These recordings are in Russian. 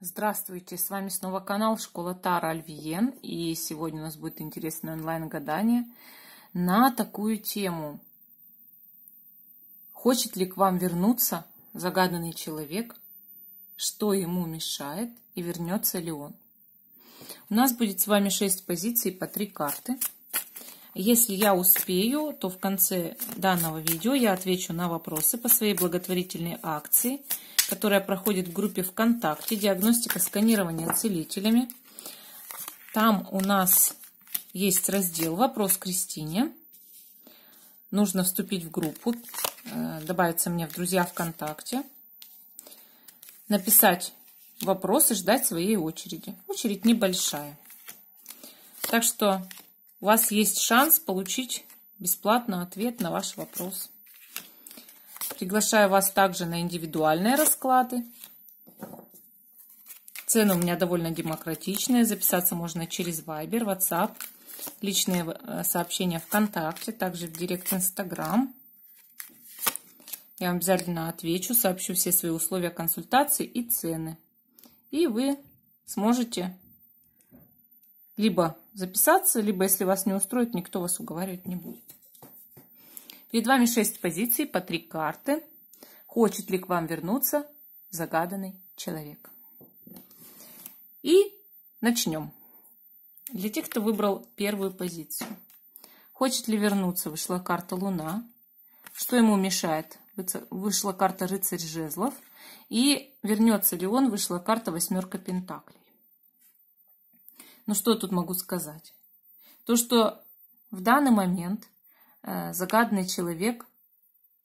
Здравствуйте, с вами снова канал Школа Тара Альвиен. И сегодня у нас будет интересное онлайн-гадание на такую тему. Хочет ли к вам вернуться загаданный человек? Что ему мешает и вернется ли он? У нас будет с вами 6 позиций по 3 карты. Если я успею, то в конце данного видео я отвечу на вопросы по своей благотворительной акции – которая проходит в группе ВКонтакте «Диагностика сканирования целителями». Там у нас есть раздел «Вопрос Кристине». Нужно вступить в группу, э, добавиться мне в друзья ВКонтакте, написать вопрос и ждать своей очереди. Очередь небольшая. Так что у вас есть шанс получить бесплатно ответ на ваш вопрос. Приглашаю вас также на индивидуальные расклады. Цены у меня довольно демократичные. Записаться можно через Viber, WhatsApp, личные э, сообщения ВКонтакте, также в Директ Инстаграм. Я вам обязательно отвечу, сообщу все свои условия консультации и цены. И вы сможете либо записаться, либо, если вас не устроит, никто вас уговаривать не будет. Перед вами 6 позиций по 3 карты. Хочет ли к вам вернуться загаданный человек? И начнем. Для тех, кто выбрал первую позицию. Хочет ли вернуться? Вышла карта Луна. Что ему мешает? Вышла карта Рыцарь Жезлов. И вернется ли он? Вышла карта Восьмерка Пентаклей. Ну что я тут могу сказать? То, что в данный момент Э, загаданный человек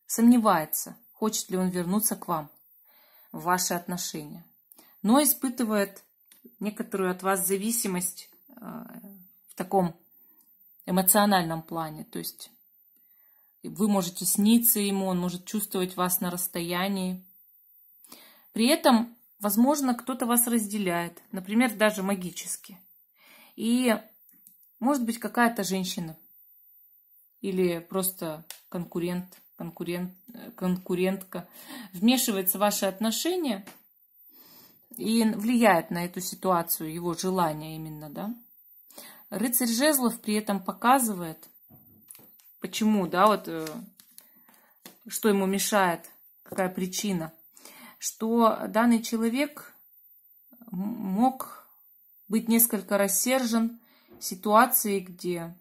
сомневается, хочет ли он вернуться к вам, в ваши отношения, но испытывает некоторую от вас зависимость э, в таком эмоциональном плане. То есть вы можете сниться ему, он может чувствовать вас на расстоянии. При этом, возможно, кто-то вас разделяет, например, даже магически. И может быть какая-то женщина или просто конкурент, конкурент, э, конкурентка вмешивается в ваши отношения и влияет на эту ситуацию, его желание именно, да. Рыцарь жезлов при этом показывает, почему, да, вот э, что ему мешает, какая причина, что данный человек мог быть несколько рассержен ситуацией, где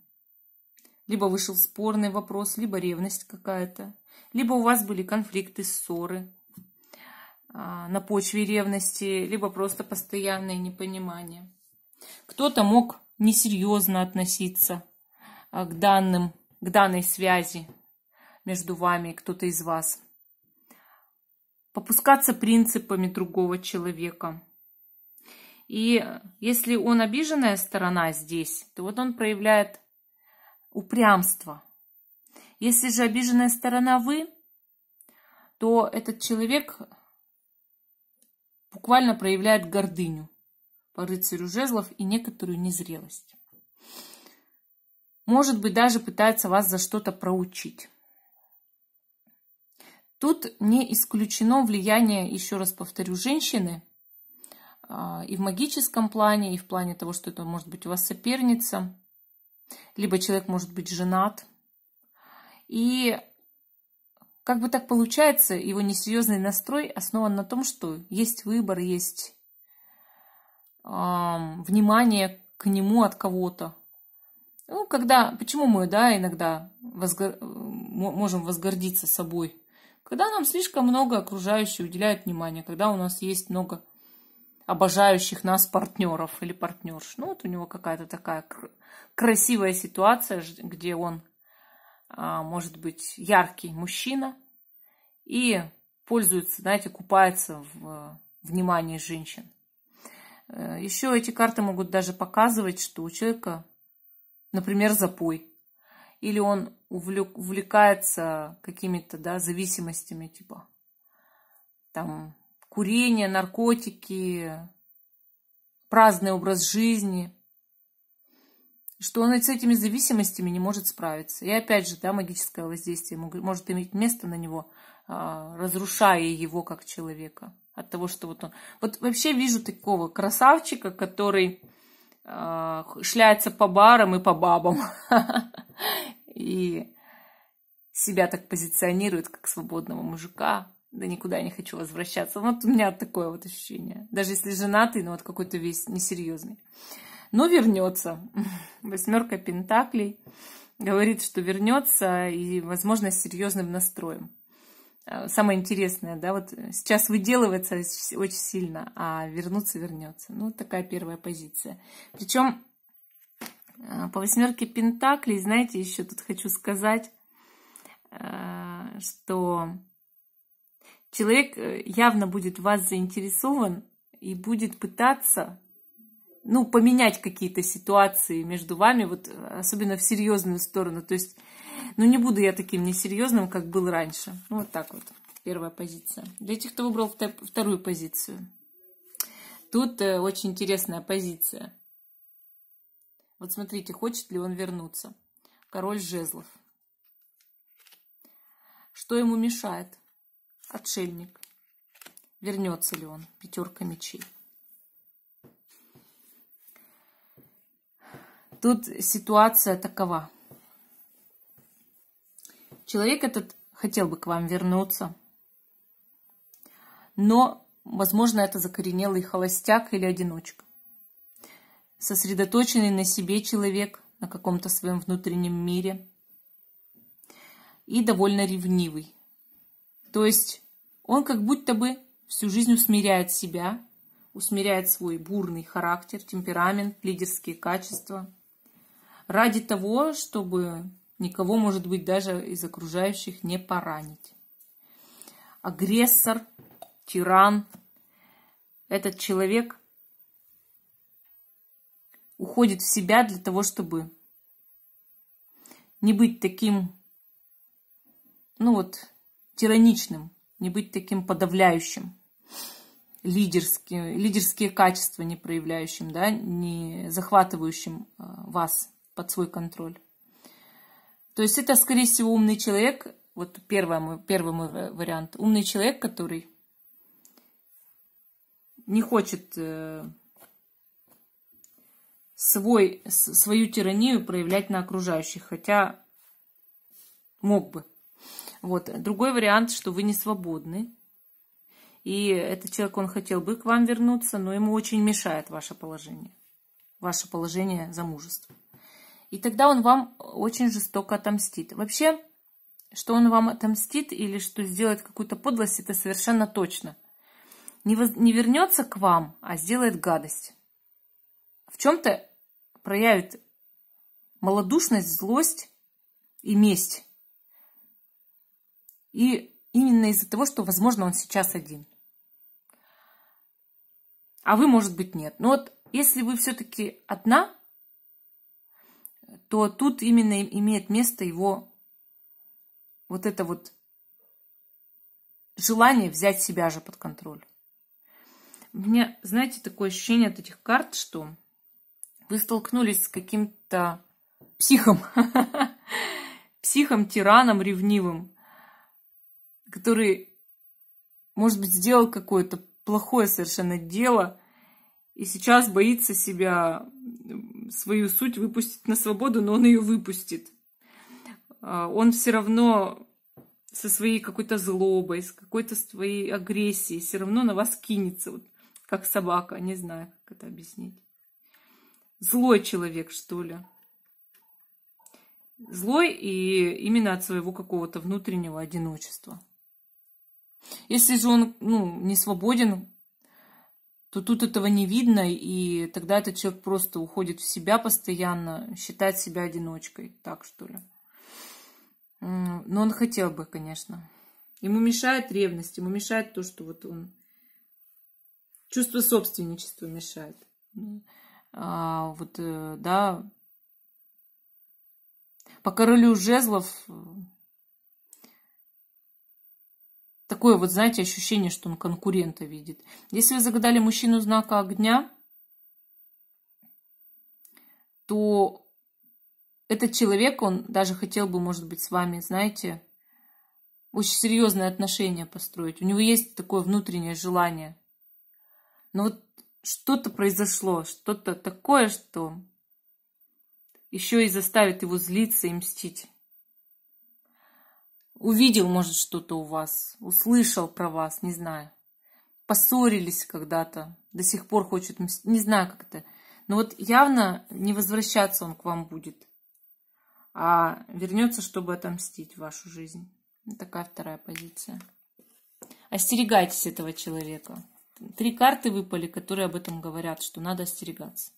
либо вышел спорный вопрос, либо ревность какая-то, либо у вас были конфликты, ссоры а, на почве ревности, либо просто постоянное непонимание. Кто-то мог несерьезно относиться а, к данным, к данной связи между вами и кто-то из вас. Попускаться принципами другого человека. И если он обиженная сторона здесь, то вот он проявляет упрямство. Если же обиженная сторона вы, то этот человек буквально проявляет гордыню по рыцарю жезлов и некоторую незрелость. Может быть, даже пытается вас за что-то проучить. Тут не исключено влияние, еще раз повторю, женщины а, и в магическом плане, и в плане того, что это может быть у вас соперница либо человек может быть женат. И как бы так получается, его несерьезный настрой основан на том, что есть выбор, есть э, внимание к нему от кого-то. Ну, когда, почему мы, да, иногда возго... можем возгордиться собой? Когда нам слишком много окружающие уделяют внимания, когда у нас есть много обожающих нас партнеров или партнерш. Ну, вот у него какая-то такая красивая ситуация, где он а, может быть яркий мужчина и пользуется, знаете, купается в внимании женщин. Э, еще эти карты могут даже показывать, что у человека, например, запой. Или он увлек, увлекается какими-то да, зависимостями, типа там курение, наркотики, праздный образ жизни, что он с этими зависимостями не может справиться. И опять же, да, магическое воздействие может иметь место на него, а, разрушая его как человека. От того, что вот он... Вот вообще вижу такого красавчика, который а, шляется по барам и по бабам. И себя так позиционирует, как свободного мужика да никуда не хочу возвращаться. Вот у меня такое вот ощущение. Даже если женатый, но вот какой-то весь несерьезный. Но ну, вернется. Восьмерка пентаклей говорит, что вернется и, возможно, с серьезным настроем. А, самое интересное, да, вот сейчас выделывается очень сильно, а вернуться вернется. Ну, такая первая позиция. Причем а, по восьмерке пентаклей, знаете, еще тут хочу сказать, а, что человек э, явно будет вас заинтересован и будет пытаться ну, поменять какие-то ситуации между вами, вот особенно в серьезную сторону. То есть, ну, не буду я таким несерьезным, как был раньше. Ну, вот так вот. Первая позиция. Для тех, кто выбрал вторую позицию. Тут э, очень интересная позиция. Вот смотрите, хочет ли он вернуться. Король жезлов. Что ему мешает? Отшельник. Вернется ли он? Пятерка мечей. Тут ситуация такова. Человек этот хотел бы к вам вернуться, но, возможно, это закоренелый холостяк или одиночка. Сосредоточенный на себе человек, на каком-то своем внутреннем мире – и довольно ревнивый. То есть он как будто бы всю жизнь усмиряет себя, усмиряет свой бурный характер, темперамент, лидерские качества ради того, чтобы никого, может быть, даже из окружающих не поранить. Агрессор, тиран, этот человек уходит в себя для того, чтобы не быть таким, ну вот, тираничным, не быть таким подавляющим, лидерские, лидерские качества не проявляющим, да, не захватывающим э, вас под свой контроль. То есть это, скорее всего, умный человек, вот первый мой, первый мой э, вариант, умный человек, который не хочет э, свой, свою тиранию проявлять на окружающих, хотя мог бы. Вот. Другой вариант, что вы не свободны. И этот человек, он хотел бы к вам вернуться, но ему очень мешает ваше положение. Ваше положение замужества. И тогда он вам очень жестоко отомстит. Вообще, что он вам отомстит или что сделает какую-то подлость, это совершенно точно. Не, воз... не вернется к вам, а сделает гадость. В чем-то проявит малодушность, злость и месть. И именно из-за того, что, возможно, он сейчас один. А вы, может быть, нет. Но вот если вы все-таки одна, то тут именно имеет место его вот это вот желание взять себя же под контроль. У меня, знаете, такое ощущение от этих карт, что вы столкнулись с каким-то психом, психом, тираном ревнивым, который, может быть, сделал какое-то плохое совершенно дело и сейчас боится себя, свою суть выпустить на свободу, но он ее выпустит. А, он все равно со своей какой-то злобой, с какой-то своей агрессией все равно на вас кинется, вот, как собака, не знаю, как это объяснить. Злой человек, что ли. Злой и именно от своего какого-то внутреннего одиночества. Если же он ну, не свободен, то тут этого не видно, и тогда этот человек просто уходит в себя постоянно, считает себя одиночкой, так что ли. Но он хотел бы, конечно. Ему мешает ревность, ему мешает то, что вот он... Чувство собственничества мешает. А, вот, э, да... По королю жезлов э, Такое вот, знаете, ощущение, что он конкурента видит. Если вы загадали мужчину знака огня, то этот человек, он даже хотел бы, может быть, с вами, знаете, очень серьезные отношения построить. У него есть такое внутреннее желание. Но вот что-то произошло, что-то такое, что еще и заставит его злиться и мстить увидел, может, что-то у вас, услышал про вас, не знаю. Поссорились когда-то, до сих пор хочет не знаю как это. Но вот явно не возвращаться он к вам будет, а вернется, чтобы отомстить вашу жизнь. Вот такая вторая позиция. Остерегайтесь этого человека. Три карты выпали, которые об этом говорят, что надо остерегаться.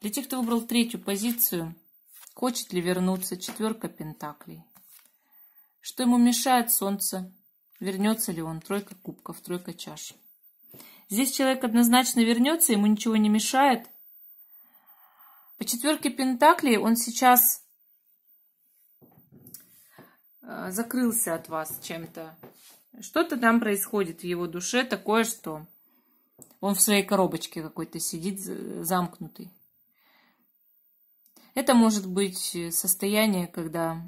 Для тех, кто выбрал третью позицию, хочет ли вернуться четверка пентаклей. Что ему мешает солнце? Вернется ли он? Тройка кубков, тройка чаш. Здесь человек однозначно вернется, ему ничего не мешает. По четверке Пентаклей он сейчас э, закрылся от вас чем-то. Что-то там происходит в его душе такое, что он в своей коробочке какой-то сидит замкнутый. Это может быть э, состояние, когда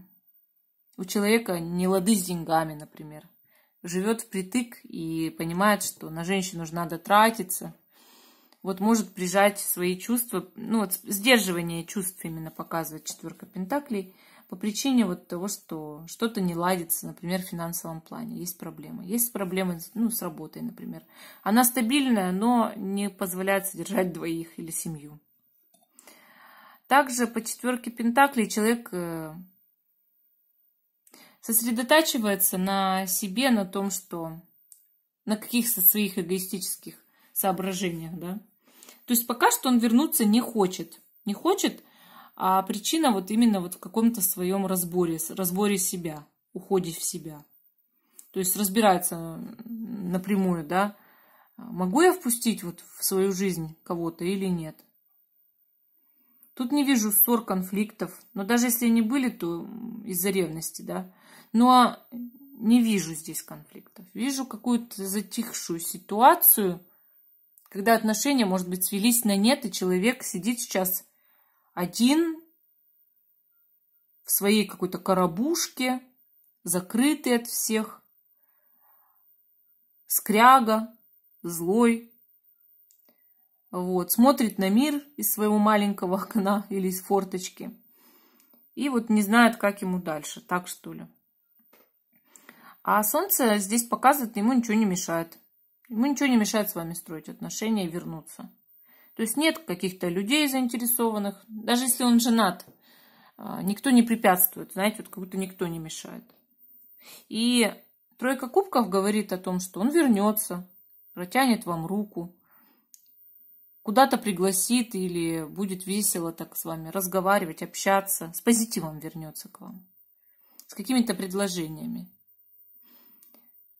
у человека не лады с деньгами, например. Живет впритык и понимает, что на женщину нужно надо тратиться. Вот может прижать свои чувства, ну вот сдерживание чувств именно показывает четверка пентаклей по причине вот того, что что-то не ладится, например, в финансовом плане, есть проблемы. Есть проблемы ну, с работой, например. Она стабильная, но не позволяет содержать двоих или семью. Также по четверке Пентаклей человек э, сосредотачивается на себе, на том, что на каких-то своих эгоистических соображениях, да. То есть пока что он вернуться не хочет. Не хочет, а причина вот именно вот в каком-то своем разборе, разборе себя, уходе в себя. То есть разбирается напрямую, да, могу я впустить вот в свою жизнь кого-то или нет. Тут не вижу ссор, конфликтов. Но даже если они были, то из-за ревности, да но не вижу здесь конфликтов. Вижу какую-то затихшую ситуацию, когда отношения, может быть, свелись на нет, и человек сидит сейчас один в своей какой-то коробушке, закрытый от всех, скряга, злой. Вот, смотрит на мир из своего маленького окна или из форточки. И вот не знает, как ему дальше, так что ли. А солнце здесь показывает, ему ничего не мешает. Ему ничего не мешает с вами строить отношения и вернуться. То есть нет каких-то людей заинтересованных. Даже если он женат, а, никто не препятствует. Знаете, вот как будто никто не мешает. И тройка кубков говорит о том, что он вернется, протянет вам руку, куда-то пригласит или будет весело так с вами разговаривать, общаться, с позитивом вернется к вам, с какими-то предложениями.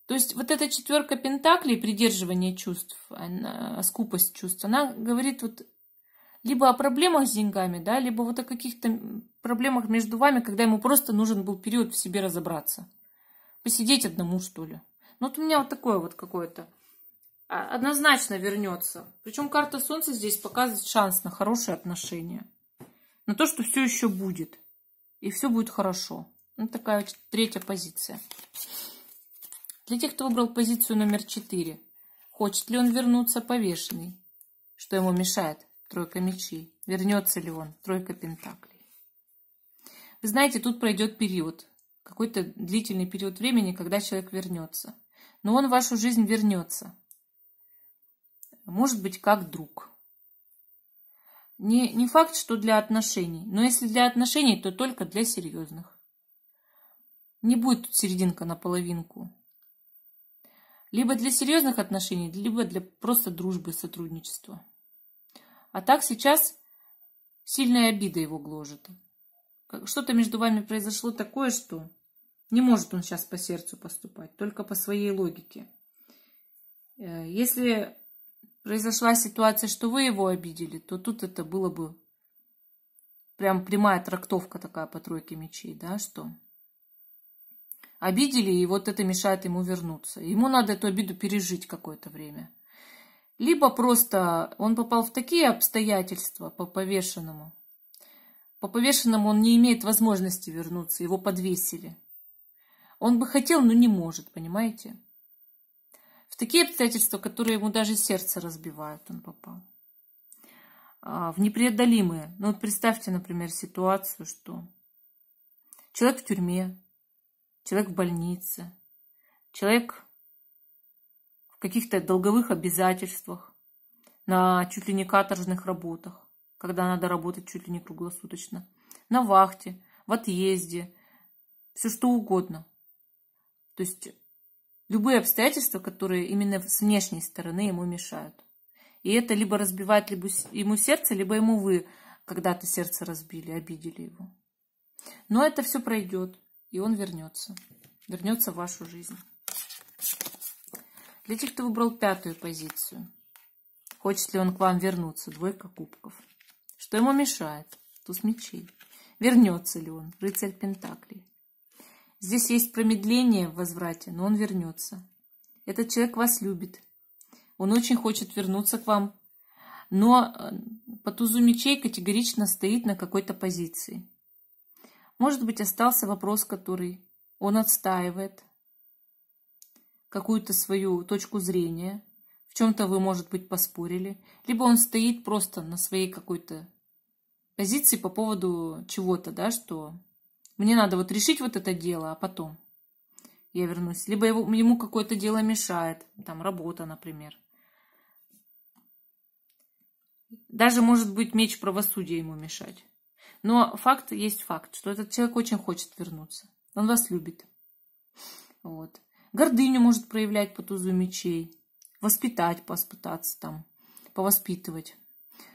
То есть вот эта четверка пентаклей, придерживание чувств, она, скупость чувств, она говорит вот либо о проблемах с деньгами, да, либо вот о каких-то проблемах между вами, когда ему просто нужен был период в себе разобраться. Посидеть одному, что ли. Ну, вот у меня вот такое вот какое-то. А, однозначно вернется. Причем карта Солнца здесь показывает шанс на хорошие отношения. На то, что все еще будет. И все будет хорошо. Ну, вот такая третья позиция. Для тех, кто выбрал позицию номер четыре, Хочет ли он вернуться повешенный? Что ему мешает? Тройка мечей. Вернется ли он? Тройка пентаклей. Вы знаете, тут пройдет период. Какой-то длительный период времени, когда человек вернется. Но он в вашу жизнь вернется. Может быть, как друг. Не, не факт, что для отношений. Но если для отношений, то только для серьезных. Не будет тут серединка на половинку. Либо для серьезных отношений, либо для просто дружбы, сотрудничества. А так сейчас сильная обида его гложет. Что-то между вами произошло такое, что не может он сейчас по сердцу поступать, только по своей логике. Э, если произошла ситуация, что вы его обидели, то тут это было бы прям прямая трактовка такая по тройке мечей, да, что обидели, и вот это мешает ему вернуться. Ему надо эту обиду пережить какое-то время. Либо просто он попал в такие обстоятельства по повешенному. По повешенному он не имеет возможности вернуться, его подвесили. Он бы хотел, но не может, понимаете? В такие обстоятельства, которые ему даже сердце разбивают, он попал. А, в непреодолимые. Ну вот представьте, например, ситуацию, что человек в тюрьме, человек в больнице, человек в каких-то долговых обязательствах, на чуть ли не каторжных работах, когда надо работать чуть ли не круглосуточно, на вахте, в отъезде, все что угодно. То есть любые обстоятельства, которые именно с внешней стороны ему мешают. И это либо разбивает либо ему сердце, либо ему вы когда-то сердце разбили, обидели его. Но это все пройдет и он вернется. Вернется в вашу жизнь. Для тех, кто выбрал пятую позицию, хочет ли он к вам вернуться, двойка кубков. Что ему мешает? Туз мечей. Вернется ли он, рыцарь Пентаклей? Здесь есть промедление в возврате, но он вернется. Этот человек вас любит. Он очень хочет вернуться к вам. Но э, по тузу мечей категорично стоит на какой-то позиции. Может быть, остался вопрос, который он отстаивает, какую-то свою точку зрения, в чем-то вы, может быть, поспорили, либо он стоит просто на своей какой-то позиции по поводу чего-то, да, что мне надо вот решить вот это дело, а потом я вернусь. Либо его, ему какое-то дело мешает, там работа, например. Даже может быть меч правосудия ему мешать. Но факт есть факт, что этот человек очень хочет вернуться. Он вас любит. Вот. Гордыню может проявлять по тузу мечей. Воспитать, поспытаться там, повоспитывать.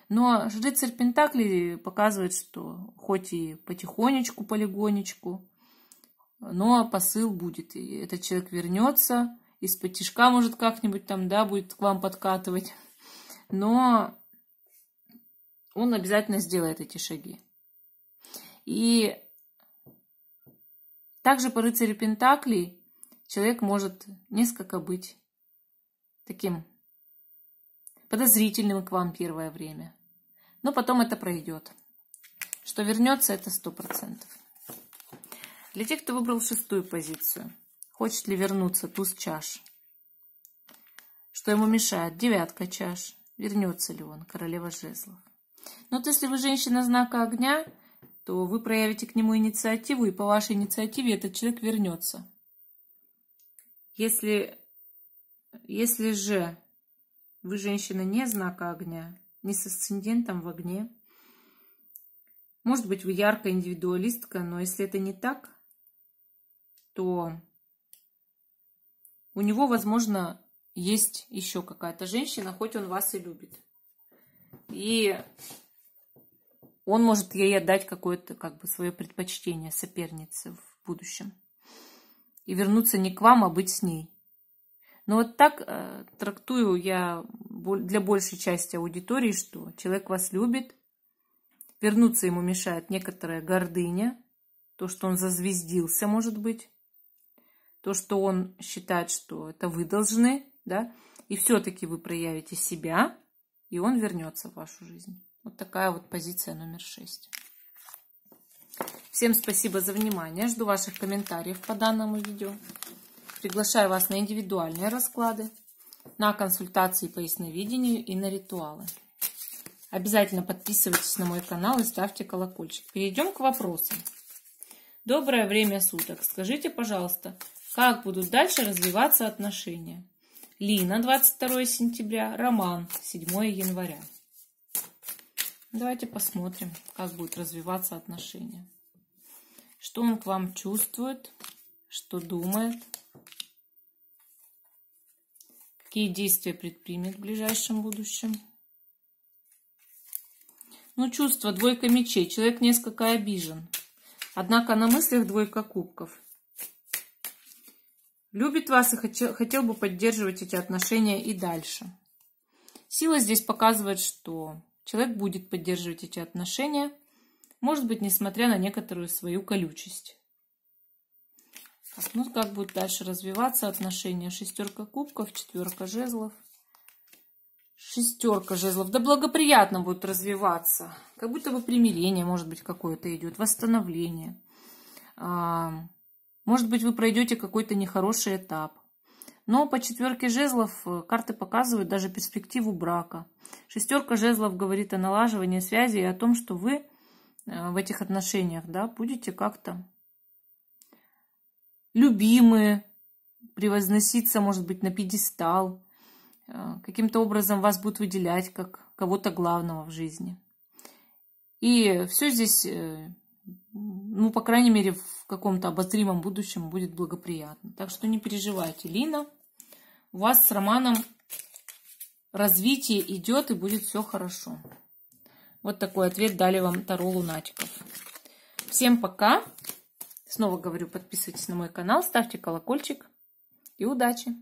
Но рыцарь Пентакли показывает, что хоть и потихонечку, полигонечку, но посыл будет. И этот человек вернется, из-под тяжка может как-нибудь там, да, будет к вам подкатывать. Но он обязательно сделает эти шаги. И также по рыцарю Пентаклей человек может несколько быть таким подозрительным к вам первое время. Но потом это пройдет. Что вернется, это сто процентов. Для тех, кто выбрал шестую позицию, хочет ли вернуться туз чаш? Что ему мешает? Девятка чаш. Вернется ли он, королева жезлов? Но ну, вот если вы женщина знака огня, то вы проявите к нему инициативу, и по вашей инициативе этот человек вернется. Если, если же вы женщина не знака огня, не с асцендентом в огне, может быть, вы яркая индивидуалистка, но если это не так, то у него, возможно, есть еще какая-то женщина, хоть он вас и любит. И он может ей отдать какое-то как бы свое предпочтение сопернице в будущем. И вернуться не к вам, а быть с ней. Но вот так э, трактую я для большей части аудитории, что человек вас любит, вернуться ему мешает некоторая гордыня, то, что он зазвездился, может быть, то, что он считает, что это вы должны, да, и все-таки вы проявите себя, и он вернется в вашу жизнь. Вот такая вот позиция номер 6. Всем спасибо за внимание. Жду ваших комментариев по данному видео. Приглашаю вас на индивидуальные расклады, на консультации по ясновидению и на ритуалы. Обязательно подписывайтесь на мой канал и ставьте колокольчик. Перейдем к вопросам. Доброе время суток. Скажите, пожалуйста, как будут дальше развиваться отношения? Лина, 22 сентября, Роман, 7 января. Давайте посмотрим, как будут развиваться отношения. Что он к вам чувствует, что думает, какие действия предпримет в ближайшем будущем. Ну, чувство двойка мечей. Человек несколько обижен. Однако на мыслях двойка кубков. Любит вас и хотел, хотел бы поддерживать эти отношения и дальше. Сила здесь показывает, что Человек будет поддерживать эти отношения, может быть, несмотря на некоторую свою колючесть. Ну как будет дальше развиваться отношения. Шестерка кубков, четверка жезлов. Шестерка жезлов. Да благоприятно будет развиваться. Как будто бы примирение, может быть, какое-то идет. Восстановление. А, может быть, вы пройдете какой-то нехороший этап. Но по четверке жезлов э, карты показывают даже перспективу брака. Шестерка жезлов говорит о налаживании связи и о том, что вы э, в этих отношениях да, будете как-то любимые, превозноситься, может быть, на пьедестал. Э, каким-то образом вас будут выделять как кого-то главного в жизни. И все здесь ну, по крайней мере, в каком-то обозримом будущем будет благоприятно. Так что не переживайте, Лина. У вас с Романом развитие идет и будет все хорошо. Вот такой ответ дали вам Таро Лунатиков. Всем пока. Снова говорю, подписывайтесь на мой канал, ставьте колокольчик и удачи!